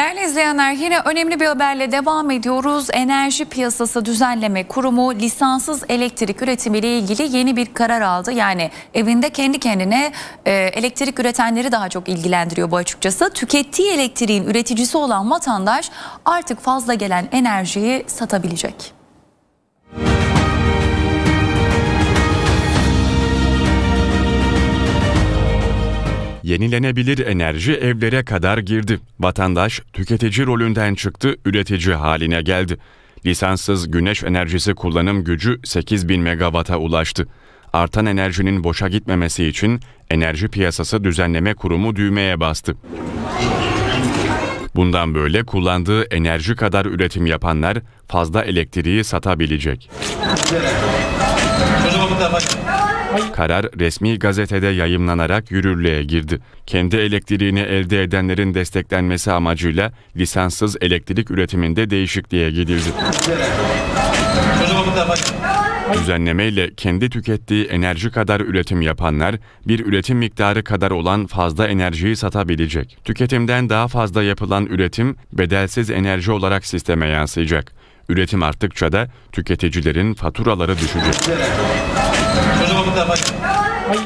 Değerli izleyenler yine önemli bir haberle devam ediyoruz. Enerji Piyasası Düzenleme Kurumu lisanssız elektrik üretimiyle ilgili yeni bir karar aldı. Yani evinde kendi kendine e, elektrik üretenleri daha çok ilgilendiriyor bu açıkçası. Tükettiği elektriğin üreticisi olan vatandaş artık fazla gelen enerjiyi satabilecek. yenilenebilir enerji evlere kadar girdi. Vatandaş tüketici rolünden çıktı, üretici haline geldi. Lisanssız güneş enerjisi kullanım gücü 8000 megawata ulaştı. Artan enerjinin boşa gitmemesi için Enerji Piyasası Düzenleme Kurumu düğmeye bastı. Bundan böyle kullandığı enerji kadar üretim yapanlar fazla elektriği satabilecek. Karar resmi gazetede yayımlanarak yürürlüğe girdi. Kendi elektriğini elde edenlerin desteklenmesi amacıyla lisanssız elektrik üretiminde değişikliğe gidildi. Düzenlemeyle kendi tükettiği enerji kadar üretim yapanlar, bir üretim miktarı kadar olan fazla enerjiyi satabilecek. Tüketimden daha fazla yapılan üretim, bedelsiz enerji olarak sisteme yansıyacak. Üretim arttıkça da tüketicilerin faturaları düşecek.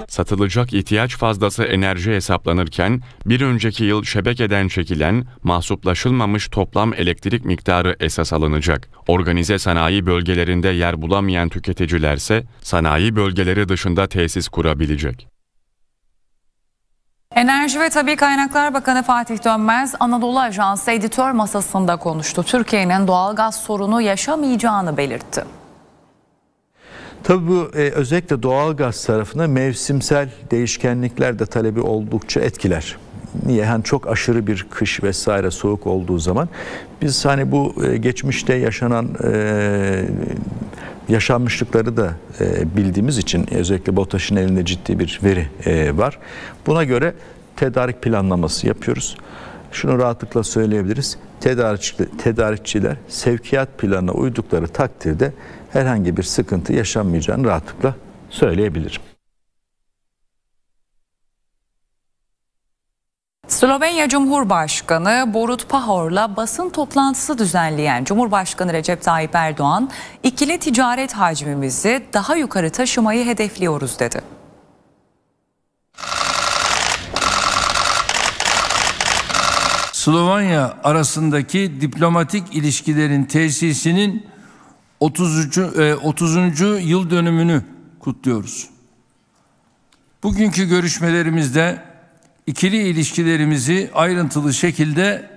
Satılacak ihtiyaç fazlası enerji hesaplanırken bir önceki yıl şebekeden çekilen mahsuplaşılmamış toplam elektrik miktarı esas alınacak. Organize sanayi bölgelerinde yer bulamayan tüketicilerse sanayi bölgeleri dışında tesis kurabilecek. Enerji ve Tabi Kaynaklar Bakanı Fatih Dönmez Anadolu Ajansı editör masasında konuştu. Türkiye'nin doğalgaz sorunu yaşamayacağını belirtti. Tabii bu e, özellikle doğal gaz tarafına mevsimsel değişkenlikler de talebi oldukça etkiler. Niye? Hani çok aşırı bir kış vesaire soğuk olduğu zaman biz hani bu e, geçmişte yaşanan e, yaşanmışlıkları da e, bildiğimiz için e, özellikle BOTAŞ'ın elinde ciddi bir veri e, var. Buna göre tedarik planlaması yapıyoruz şunu rahatlıkla söyleyebiliriz. Tedarikçiler, tedarikçiler sevkiyat planına uydukları takdirde herhangi bir sıkıntı yaşanmayacağını rahatlıkla söyleyebilirim. Slovenya Cumhurbaşkanı Borut Pahor'la basın toplantısı düzenleyen Cumhurbaşkanı Recep Tayyip Erdoğan, ikili ticaret hacmimizi daha yukarı taşımayı hedefliyoruz dedi. Slovenya arasındaki diplomatik ilişkilerin tesisinin 33. 30. E, yıl dönümünü kutluyoruz. Bugünkü görüşmelerimizde ikili ilişkilerimizi ayrıntılı şekilde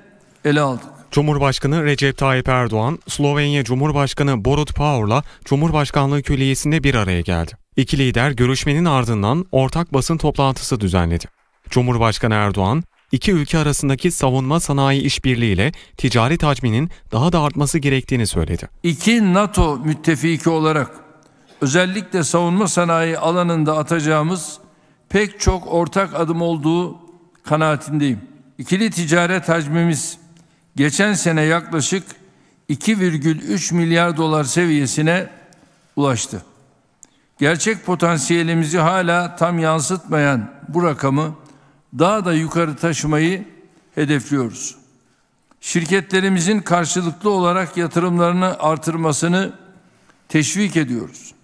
ele aldık. Cumhurbaşkanı Recep Tayyip Erdoğan, Slovenya Cumhurbaşkanı Borut Pahor'la Cumhurbaşkanlığı Külliyesi'nde bir araya geldi. İki lider görüşmenin ardından ortak basın toplantısı düzenledi. Cumhurbaşkanı Erdoğan, iki ülke arasındaki savunma sanayi işbirliğiyle ticari hacminin daha da artması gerektiğini söyledi. İki NATO müttefiki olarak özellikle savunma sanayi alanında atacağımız pek çok ortak adım olduğu kanaatindeyim. İkili ticaret hacmimiz geçen sene yaklaşık 2,3 milyar dolar seviyesine ulaştı. Gerçek potansiyelimizi hala tam yansıtmayan bu rakamı daha da yukarı taşımayı hedefliyoruz. Şirketlerimizin karşılıklı olarak yatırımlarını artırmasını teşvik ediyoruz.